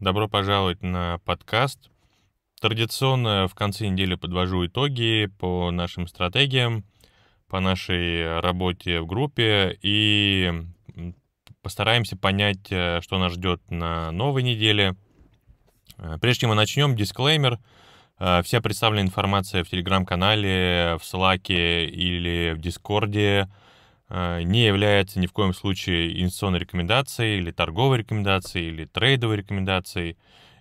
Добро пожаловать на подкаст. Традиционно в конце недели подвожу итоги по нашим стратегиям, по нашей работе в группе и постараемся понять, э, что нас ждет на новой неделе. Э, прежде чем мы начнем, дисклеймер. Э, вся представленная информация в телеграм-канале, в Слаке или в Дискорде – Э, не является ни в коем случае инвестиционной рекомендацией или торговой рекомендацией или трейдовой рекомендацией,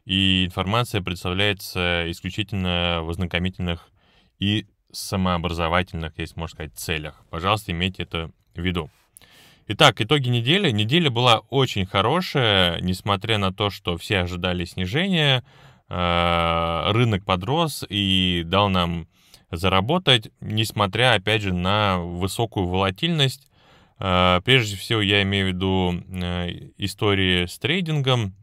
и информация представляется исключительно в ознакомительных и самообразовательных, если можно сказать, целях. Пожалуйста, имейте это в виду. Итак, итоги недели. Неделя была очень хорошая, несмотря на то, что все ожидали снижения, э, рынок подрос и дал нам заработать, несмотря, опять же, на высокую волатильность. Э, прежде всего, я имею в виду э, истории с трейдингом,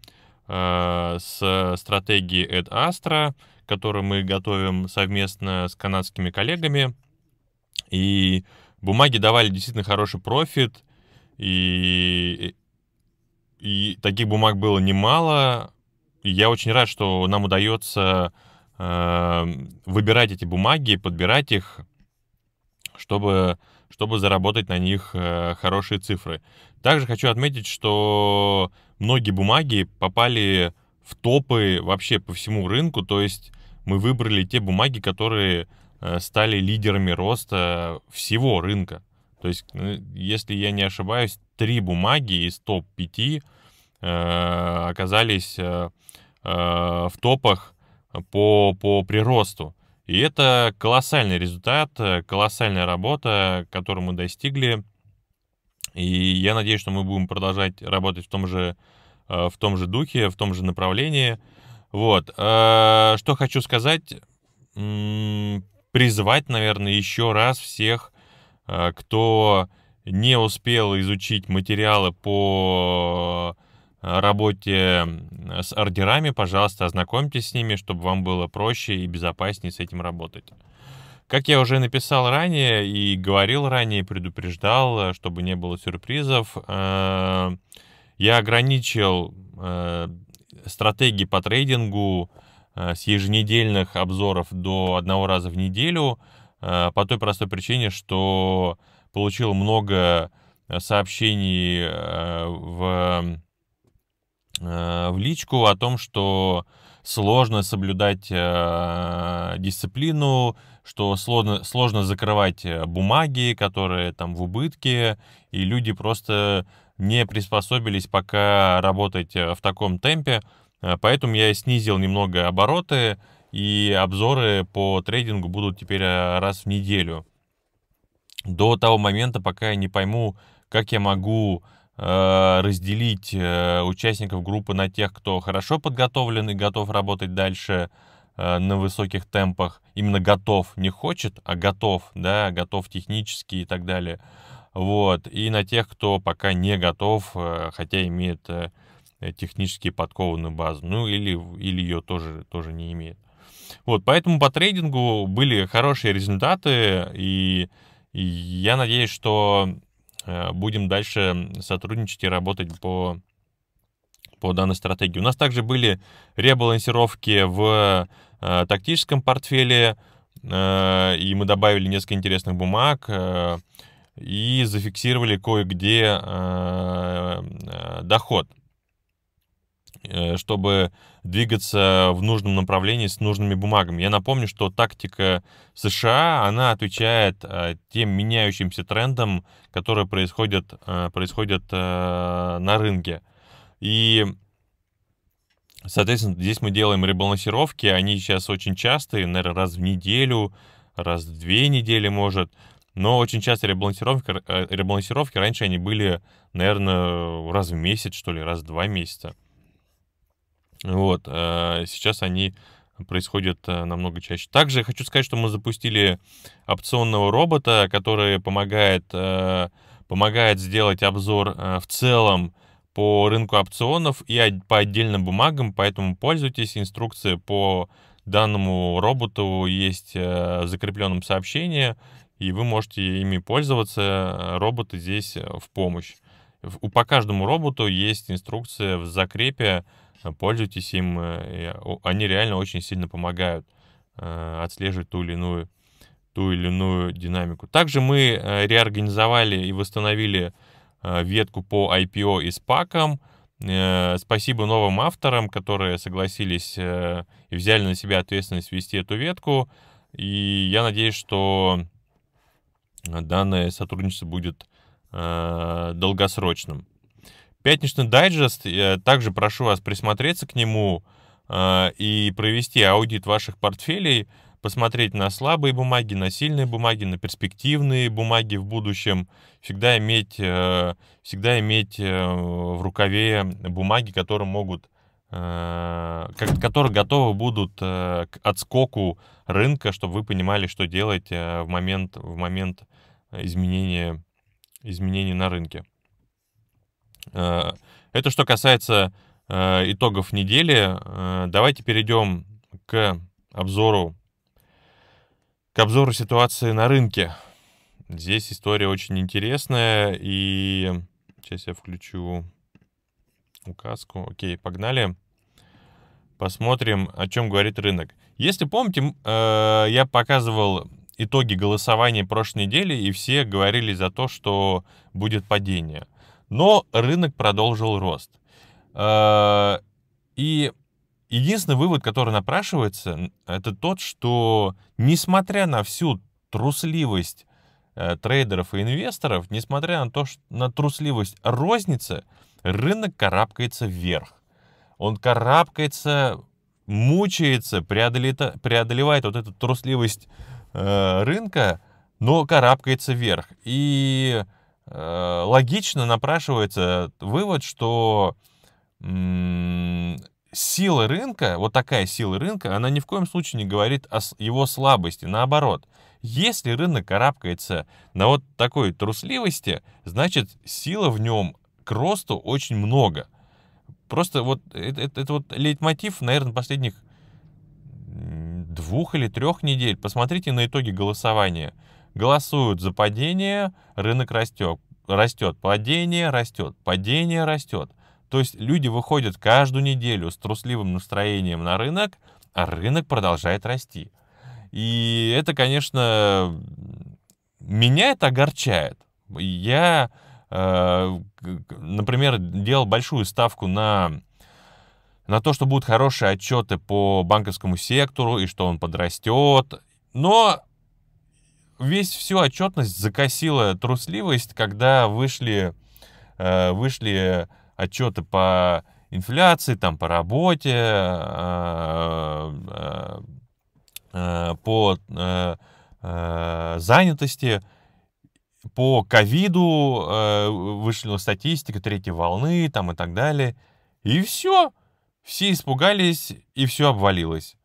э, с стратегией Ad Astra, которую мы готовим совместно с канадскими коллегами. И бумаги давали действительно хороший профит, и, и таких бумаг было немало. И я очень рад, что нам удается Эм, выбирать эти бумаги, подбирать их, чтобы, чтобы заработать на них э, хорошие цифры. Также хочу отметить, что многие бумаги попали в топы вообще по всему рынку, то есть мы выбрали те бумаги, которые э, стали лидерами роста всего рынка. То есть, ну, если я не ошибаюсь, три бумаги из топ-5 э, оказались в топах по, по приросту. И это колоссальный результат, э, колоссальная работа, которую мы достигли. И я надеюсь, что мы будем продолжать работать в том же, э, в том же духе, в том же направлении. Вот. Э, что хочу сказать, призвать, наверное, еще раз всех, кто не успел изучить материалы по Э, работе с ордерами, пожалуйста, ознакомьтесь с ними, чтобы вам было проще и безопаснее с этим работать. Как я уже написал ранее и говорил ранее, предупреждал, э, чтобы не было сюрпризов, э, я ограничил стратегии по трейдингу с еженедельных обзоров до одного раза в неделю по той простой причине, что получил много сообщений в Э, в личку о том, что сложно соблюдать э, дисциплину, что сложно, сложно закрывать э, бумаги, которые там в убытке, и люди просто не приспособились пока работать э, в таком темпе, поэтому я снизил немного обороты, и обзоры по трейдингу будут теперь раз в неделю. До того момента, пока я не пойму, как я могу Э, разделить э, участников группы на тех, кто хорошо подготовлен и готов работать дальше э, на высоких темпах, именно готов, не хочет, а готов, да, готов технически и так далее, вот, и на тех, кто пока не готов, хотя имеет технически подкованную базу, ну, или, или ее тоже, тоже не имеет. Вот, поэтому по трейдингу были хорошие результаты, и, и я надеюсь, что Э, будем дальше сотрудничать и работать по, по данной стратегии. У нас также были ребалансировки в э, тактическом портфеле, э, и мы добавили несколько интересных бумаг и зафиксировали кое-где доход. Э, чтобы двигаться в нужном направлении с нужными бумагами. Я напомню, что тактика США, она отвечает э, тем меняющимся трендам, которые происходят, э, происходят на рынке. И Соответственно, здесь мы делаем ребалансировки, они сейчас очень частые, наверное, раз в неделю, раз в две недели, может. Но очень часто ребалансировки, ребалансировки раньше они были, наверное, раз в месяц, что ли, раз в два месяца. Вот, э, сейчас они происходят э, намного чаще. Также хочу сказать, что мы запустили опционного робота, который помогает, э, помогает сделать обзор в целом по рынку опционов и по отдельным бумагам, поэтому пользуйтесь. Инструкция по данному роботу есть в закрепленном сообщении, и вы можете ими пользоваться. Роботы здесь в помощь. По каждому роботу есть инструкция в закрепе, Э, пользуйтесь им. Э, они реально очень сильно помогают э, отслеживать ту или иную ту или иную динамику. Также мы реорганизовали и восстановили ветку по IPO и SPAC. Спасибо новым авторам, которые согласились и взяли на себя ответственность вести эту ветку. И я надеюсь, что данное сотрудничество будет долгосрочным. Пятничный дайджест, я также прошу вас присмотреться к нему э, и провести аудит ваших портфелей, посмотреть на слабые бумаги, на сильные бумаги, на перспективные бумаги в будущем. Всегда иметь, э, всегда иметь э, в рукаве бумаги, которые могут э, которые готовы будут э, к отскоку рынка, чтобы вы понимали, что делать э, в момент, в момент изменения, изменения на рынке. Э, это что касается э, итогов недели. Э, давайте перейдем к обзору, к обзору ситуации на рынке. Здесь история очень интересная, и сейчас я включу указку. Окей, погнали. Посмотрим, о чем говорит рынок. Если помните, я показывал итоги голосования прошлой недели, и все говорили за то, что будет падение. Но рынок продолжил рост. Э, и единственный вывод, который напрашивается, это тот, что несмотря на всю трусливость э, трейдеров и инвесторов, несмотря на то, что на трусливость розницы, рынок карабкается вверх. Он карабкается, мучается, преодолевает, преодолевает вот эту трусливость э, рынка, но карабкается вверх. И Э, логично напрашивается вывод, что сила рынка, вот такая сила рынка, она ни в коем случае не говорит о его слабости. Наоборот, если рынок карабкается на вот такой трусливости, значит сила в нем к росту очень много. Просто вот это, это, это вот лейтмотив, наверное, последних двух или трех недель. Посмотрите на итоги голосования голосуют за падение, рынок растет, растет, падение растет, падение растет. То есть люди выходят каждую неделю с трусливым настроением на рынок, а рынок продолжает расти. И это, конечно, меня это огорчает. Я, э, например, делал большую ставку на на то, что будут хорошие отчеты по банковскому сектору и что он подрастет. Но весь всю отчетность закосила трусливость, когда вышли, э, вышли отчеты по инфляции, там, по работе, э, э, по занятости, по ковиду вышла статистика третьей волны там, и так далее. И все. Все испугались, и все обвалилось.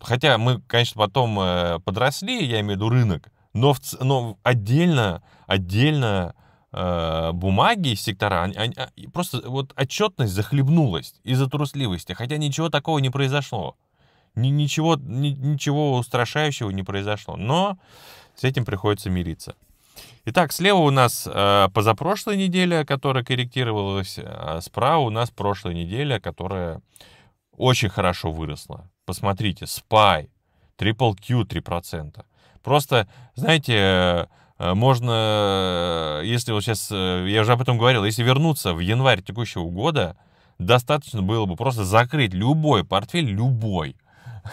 Хотя мы, конечно, потом э, подросли, я имею в виду рынок, но, в, но отдельно, отдельно э, бумаги сектора, они, они, а, просто вот отчетность захлебнулась из-за трусливости, хотя ничего такого не произошло. Ни, ничего, ни, ничего устрашающего не произошло, но с этим приходится мириться. Итак, слева у нас э, позапрошлой неделя, которая корректировалась, а справа у нас прошлая неделя, которая очень хорошо выросла. Посмотрите, Spy, Triple Q 3%. Просто, знаете, э, можно, э, если вот сейчас, э, я уже об этом говорил, если вернуться в январь текущего года, достаточно было бы просто закрыть любой портфель, любой,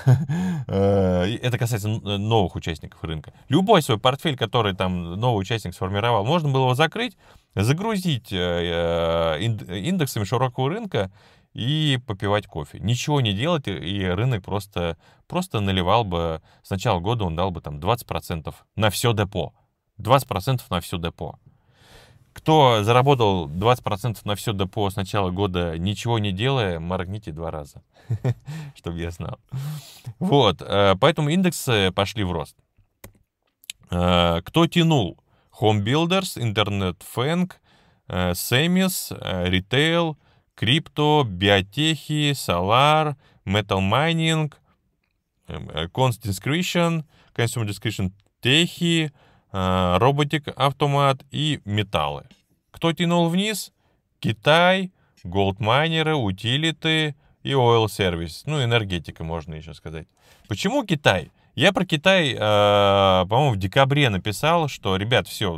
это касается новых участников рынка. Любой свой портфель, который там новый участник сформировал, можно было его закрыть, загрузить индексами широкого рынка и попивать кофе. Ничего не делать, и рынок просто, просто наливал бы, с начала года он дал бы там 20% на все депо. 20% на все депо. Кто заработал 20% на все депо с начала года, ничего не делая, моргните два раза, чтобы я знал. Вот, э, поэтому индексы пошли в рост. Э, кто тянул? Home Builders, Internet Fang, э, Semis, Retail, криптобиотехи, Solar, Metal Mining, эм, э, Constant Discretion, Consumer Discretion техи, э, роботик, автомат и металлы. Кто тянул вниз? Китай, голдмайнеры, утилиты и oil сервис. Ну, энергетика, можно еще сказать. Почему Китай? Я про Китай, э, по-моему, в декабре написал, что, ребят, все,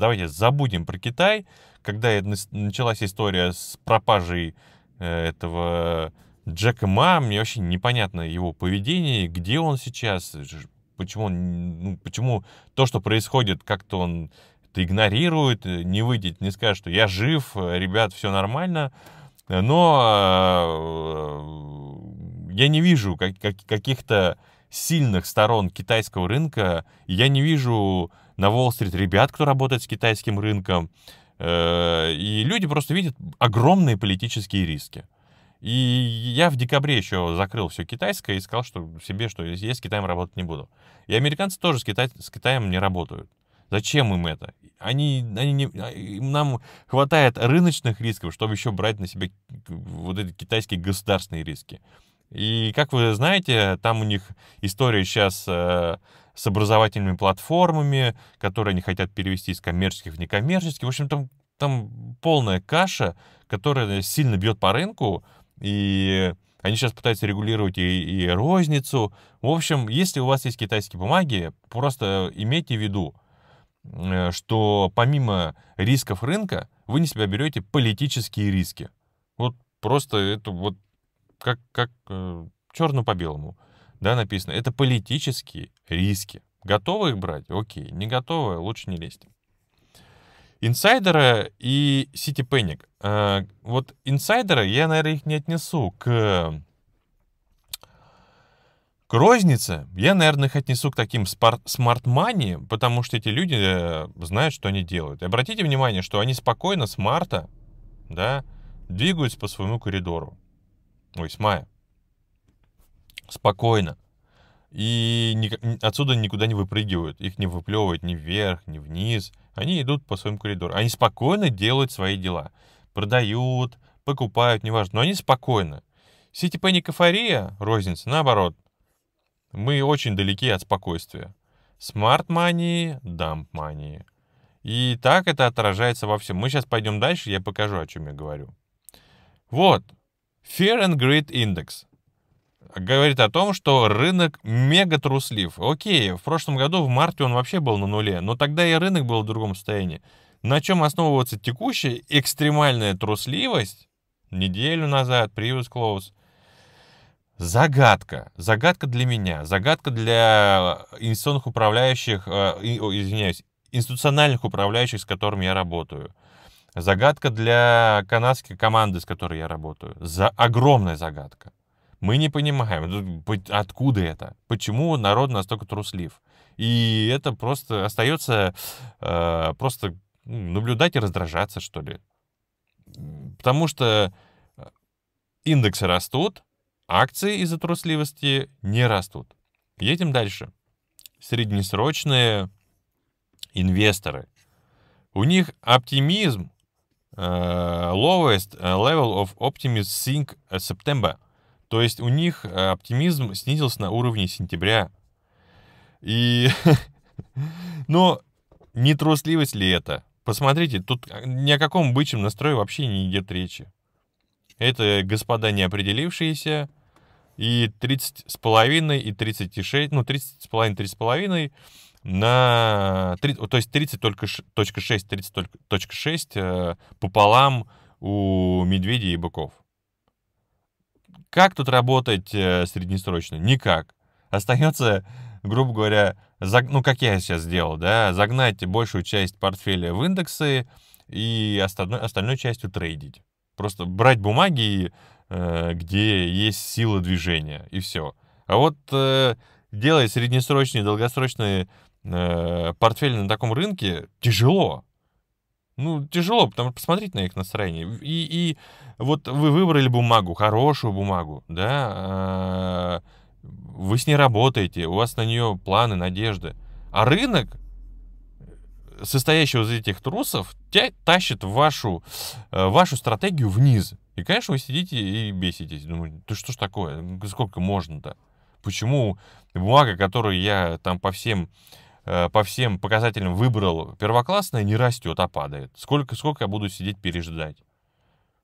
давайте забудем про Китай. Когда началась история с пропажей э, этого Джека Ма, мне вообще непонятно его поведение, где он сейчас, почему, он, ну, почему то, что происходит, как-то он это игнорирует, э, не выйдет, не скажет, что я жив, э, ребят, все нормально. Но я не вижу как, как, каких-то сильных сторон китайского рынка, я не вижу на Уолл-стрит ребят, кто работает с китайским рынком. Э, и люди просто видят огромные политические риски. И я в декабре еще закрыл все китайское и сказал что себе, что я с Китаем работать не буду. И американцы тоже с, Китай, с Китаем не работают. Зачем им это? Они, они не, а, нам хватает рыночных рисков, чтобы еще брать на себя вот эти китайские государственные риски. И, как вы знаете, там у них история сейчас э, с образовательными платформами, которые они хотят перевести из коммерческих в некоммерческие. В общем, там, там полная каша, которая сильно бьет по рынку, и они сейчас пытаются регулировать и, и розницу. В общем, если у вас есть китайские бумаги, просто имейте в виду, э, что помимо рисков рынка, вы на себя берете политические риски. Вот просто это вот как, как э, черно по белому да, написано. Это политические риски. Готовы их брать? Окей. Не готовы? Лучше не лезть. Инсайдеры и City Panic. Э, вот инсайдеры, я, наверное, их не отнесу к к рознице я, наверное, их отнесу к таким смарт-мани, потому что эти люди э, знают, что они делают. И обратите внимание, что они спокойно с марта, да, двигаются по своему коридору. Ой, с мая. Спокойно. И ни, отсюда никуда не выпрыгивают. Их не выплевывают ни вверх, ни вниз. Они идут по своим коридорам, Они спокойно делают свои дела. Продают, покупают, неважно. Но они спокойно. Сити Пэник эйфория, розница, наоборот. Мы очень далеки от спокойствия. Смарт-мании, дамп-мании. И так это отражается во всем. Мы сейчас пойдем дальше, я покажу, о чем я говорю. Вот. Fear and Greed Index говорит о том, что рынок мега труслив. Окей, в прошлом году в марте он вообще был на нуле, но тогда и рынок был в другом состоянии. На чем основывается текущая экстремальная трусливость? Неделю назад, previous close. Загадка. Загадка для меня. Загадка для э, институциональных управляющих, э, извиняюсь, институциональных управляющих, с которыми я работаю. Загадка для канадской команды, с которой я работаю. За... Огромная загадка. Мы не понимаем, откуда это, почему народ настолько труслив. И это просто остается э, просто ну, наблюдать и раздражаться, что ли. Потому что э, индексы растут, акции из-за трусливости не растут. Едем дальше. Среднесрочные инвесторы. У них оптимизм uh, lowest э, level of optimism since September – то есть у них э, оптимизм снизился на уровне сентября. И... Но не трусливость ли это? Посмотрите, тут э, ни о каком бычьем настрое вообще не идет речи. Это господа неопределившиеся, и 30 с половиной, и 36, ну, 30 с половиной, 30 с половиной, на 3, то есть только 30.6, 30.6 э, пополам у медведей и быков. Как тут работать э, среднесрочно? Никак. Остается, грубо говоря, заг... ну, как я сейчас сделал, да, загнать большую часть портфеля в индексы и остальной, остальной частью трейдить. Просто брать бумаги, э, где есть сила движения, и все. А вот э, делать среднесрочные, долгосрочные портфели на таком рынке тяжело. Ну, тяжело, потому что посмотреть на их настроение. И, и вот вы выбрали бумагу, хорошую бумагу, да, э, вы с ней работаете, у вас на нее планы, надежды. А рынок, состоящий из этих трусов, тя- тащит вашу, э, вашу стратегию вниз. И, конечно, вы сидите и беситесь. Думаете, да что ж такое, сколько можно-то? Почему бумага, которую я там по всем Э, по всем показателям выбрал первоклассное, не растет, а падает. Сколько, сколько я буду сидеть переждать?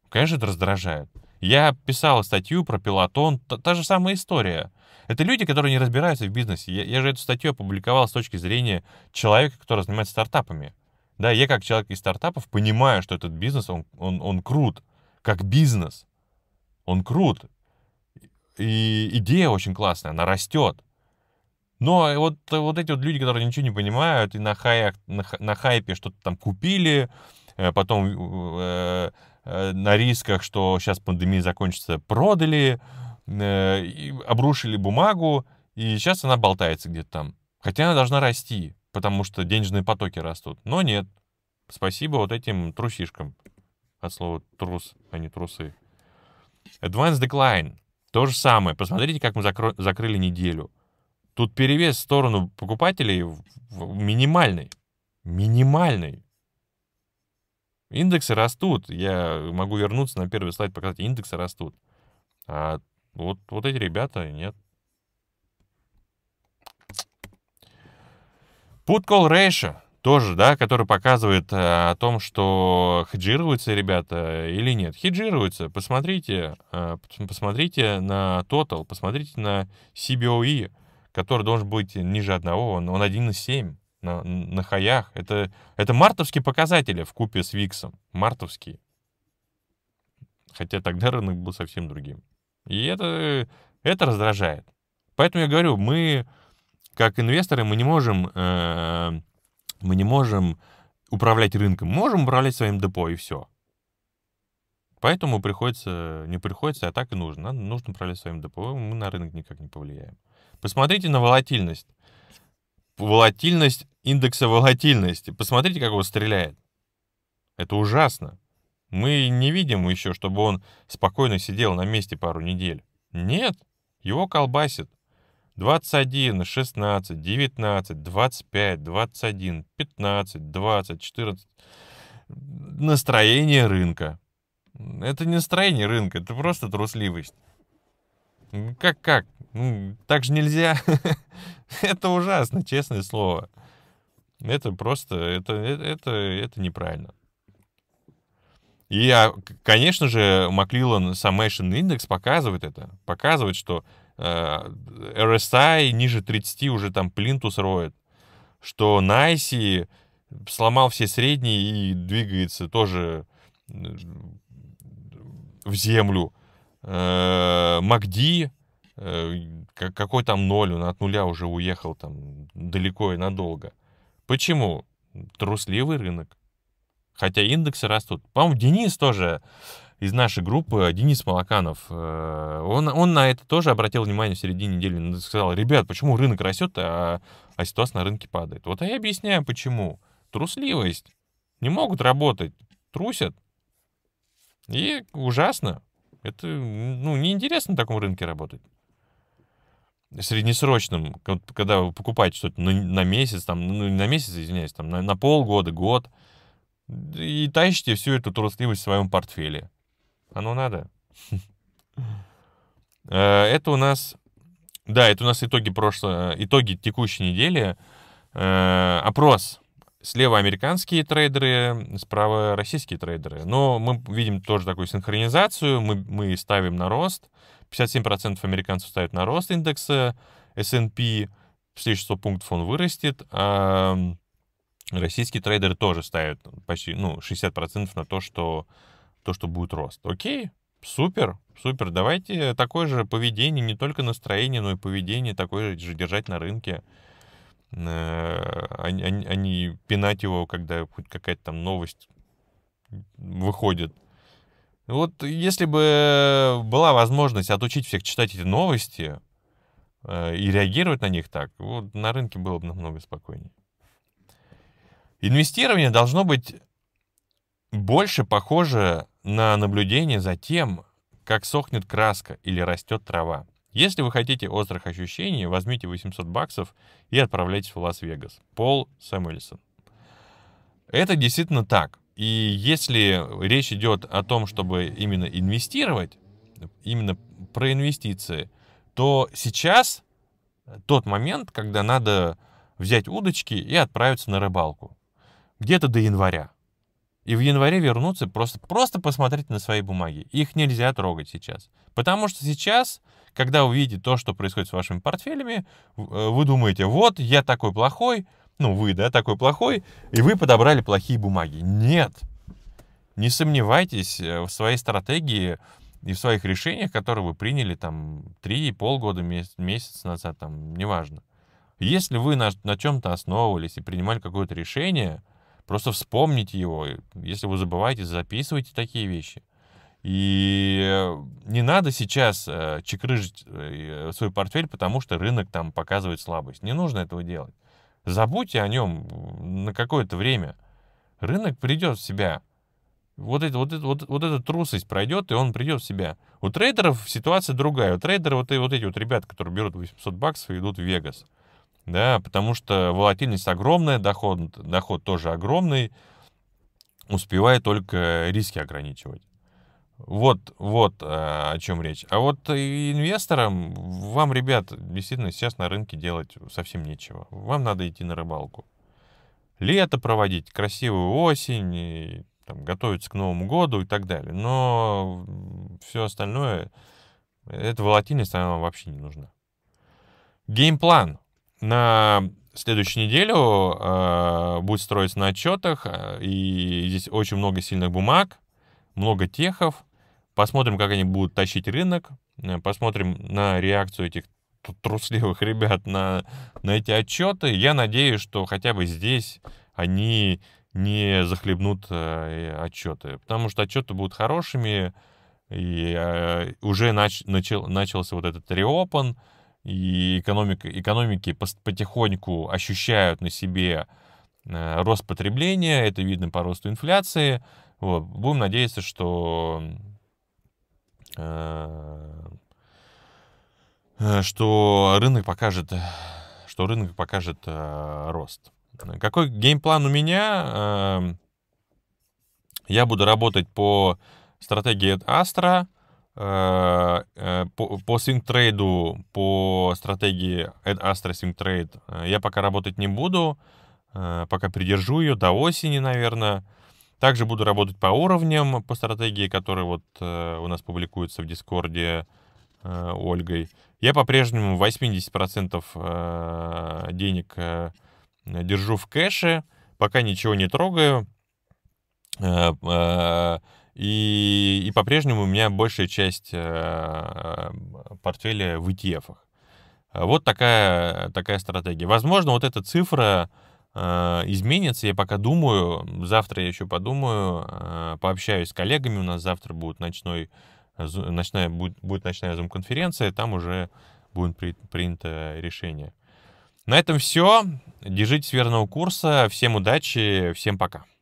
Конечно, это раздражает. Я писал статью про пилотон, та, та же самая история. Это люди, которые не разбираются в бизнесе. Я, я же эту статью опубликовал с точки зрения человека, который занимается стартапами. Да, я как человек из стартапов понимаю, что этот бизнес, он, он, он крут, как бизнес. Он крут. И идея очень классная, она растет. Но вот, вот эти вот люди, которые ничего не понимают и на, хай, на, на хайпе что-то там купили, э, потом э, э, на рисках, что сейчас пандемия закончится, продали, э, обрушили бумагу, и сейчас она болтается где-то там. Хотя она должна расти, потому что денежные потоки растут. Но нет. Спасибо вот этим трусишкам. От слова трус, а не трусы. Advanced Decline. То же самое. Посмотрите, как мы закро- закрыли неделю. Тут перевес в сторону покупателей минимальный. Минимальный. Индексы растут. Я могу вернуться на первый слайд, показать, индексы растут. А вот, вот эти ребята нет. Put call ratio тоже, да, который показывает э, о том, что хеджируются ребята э, или нет. Хеджируются. Посмотрите, э, посмотрите на Total, посмотрите на CBOE который должен быть ниже одного, он, он 1,7 на, на хаях. Это, это мартовские показатели в купе с Виксом. Мартовские. Хотя тогда рынок был совсем другим. И это, это раздражает. Поэтому я говорю, мы как инвесторы, мы не можем, э, мы не можем управлять рынком. Можем управлять своим депо и все. Поэтому приходится, не приходится, а так и нужно. Нужно управлять своим депо. Мы на рынок никак не повлияем. Посмотрите на волатильность. Волатильность индекса волатильности. Посмотрите, как он стреляет. Это ужасно. Мы не видим еще, чтобы он спокойно сидел на месте пару недель. Нет, его колбасит. 21, 16, 19, 25, 21, 15, 20, 14. Настроение рынка. Это не настроение рынка, это просто трусливость. Как, как? Ну, так же нельзя. это ужасно, честное слово. Это просто, это, это, это неправильно. И, конечно же, Маклилан Summation Index показывает это. Показывает, что э, RSI ниже 30 уже там плинтус роет. Что Найси сломал все средние и двигается тоже э, в землю. Э, Макди Э, какой там ноль, он от нуля уже уехал там далеко и надолго. Почему? Трусливый рынок. Хотя индексы растут. По-моему, Денис тоже из нашей группы, Денис Малаканов, э, он, он на это тоже обратил внимание в середине недели. сказал, ребят, почему рынок растет, а, а ситуация на рынке падает? Вот я объясняю, почему. Трусливость. Не могут работать, трусят. И ужасно. Это, ну, неинтересно на таком рынке работать среднесрочным, когда вы покупаете что-то на, на месяц, там, ну, на месяц, извиняюсь, там, на, на полгода, год, и тащите всю эту трусливость в своем портфеле. Оно надо. Э, это у нас, да, это у нас итоги прошлого, итоги текущей недели. Э, опрос. Слева американские трейдеры, справа российские трейдеры. Но мы видим тоже такую синхронизацию, мы, мы ставим на рост. 57% американцев ставят на рост индекса S&P, в следующие 100 пунктов он вырастет, а российские трейдеры тоже ставят почти, ну, 60% на то, что, то, что будет рост. Окей, супер, супер, давайте такое же поведение, не только настроение, но и поведение такое же держать на рынке, э, а, а не, а не пинать его, когда хоть какая-то там новость выходит вот если бы была возможность отучить всех читать эти новости э, и реагировать на них так, вот на рынке было бы намного спокойнее. Инвестирование должно быть больше похоже на наблюдение за тем, как сохнет краска или растет трава. Если вы хотите острых ощущений, возьмите 800 баксов и отправляйтесь в Лас-Вегас. Пол Самуэльсон. Это действительно так. И если речь идет о том, чтобы именно инвестировать, именно про инвестиции, то сейчас тот момент, когда надо взять удочки и отправиться на рыбалку. Где-то до января. И в январе вернуться просто, просто посмотреть на свои бумаги. Их нельзя трогать сейчас. Потому что сейчас, когда увидите то, что происходит с вашими портфелями, э, вы думаете, вот я такой плохой, ну, вы, да, такой плохой, и вы подобрали плохие бумаги. Нет. Не сомневайтесь э, в своей стратегии и в своих решениях, которые вы приняли там 3, полгода, месяц, назад, там, неважно. Если вы на, на чем-то основывались и принимали какое-то решение, просто вспомните его. Если вы забываете, записывайте такие вещи. И э, не надо сейчас э, чекрыжить свой портфель, потому что рынок там показывает слабость. Не нужно этого делать. Забудьте о нем на какое-то время. Рынок придет в себя. Вот, это, вот, это, вот, вот эта трусость пройдет, и он придет в себя. У трейдеров ситуация другая. У трейдеров вот, и вот эти вот ребята, которые берут 800 баксов и идут в Вегас. Да, потому что волатильность огромная, доход, доход тоже огромный. Успевая только риски ограничивать. Вот, вот э, о чем речь. А вот инвесторам, вам, ребят, действительно сейчас на рынке делать совсем нечего. Вам надо идти на рыбалку. Лето проводить, красивую осень, и, там, готовиться к Новому году и так далее. Но все остальное, эта волатильность, она вам вообще не нужна. Геймплан на следующую неделю э, будет строиться на отчетах, э, и здесь очень много сильных бумаг, много техов, Посмотрим, как они будут тащить рынок, э, посмотрим на реакцию этих трусливых ребят на, на эти отчеты. Я надеюсь, что хотя бы здесь они не захлебнут э, отчеты, потому что отчеты будут хорошими, и э, уже нач, начал, начался вот этот реопен, и экономика, экономики потихоньку ощущают на себе э, рост потребления, это видно по росту инфляции. Вот. Будем надеяться, что Э, что рынок покажет, что рынок покажет э, рост. Какой геймплан у меня? Э, я буду работать по стратегии Astra, по по, по синтрейду, по стратегии Ad Astra Sync Trade. Я пока работать не буду, пока придержу ее до осени, наверное. Также буду работать по уровням, по стратегии, которая вот э, у нас публикуется в Дискорде э, Ольгой. Я по-прежнему 80% э, денег э, держу в кэше, пока ничего не трогаю. Э, э, и, и по-прежнему у меня большая часть э, портфеля в ETF. Вот такая, такая стратегия. Возможно, вот эта цифра а, изменится. Я пока думаю, завтра я еще подумаю, а, пообщаюсь с коллегами. У нас завтра будет ночной, ночная, будет, будет ночная зум-конференция, там уже будет при, принято решение. На этом все. Держитесь верного курса. Всем удачи, всем пока.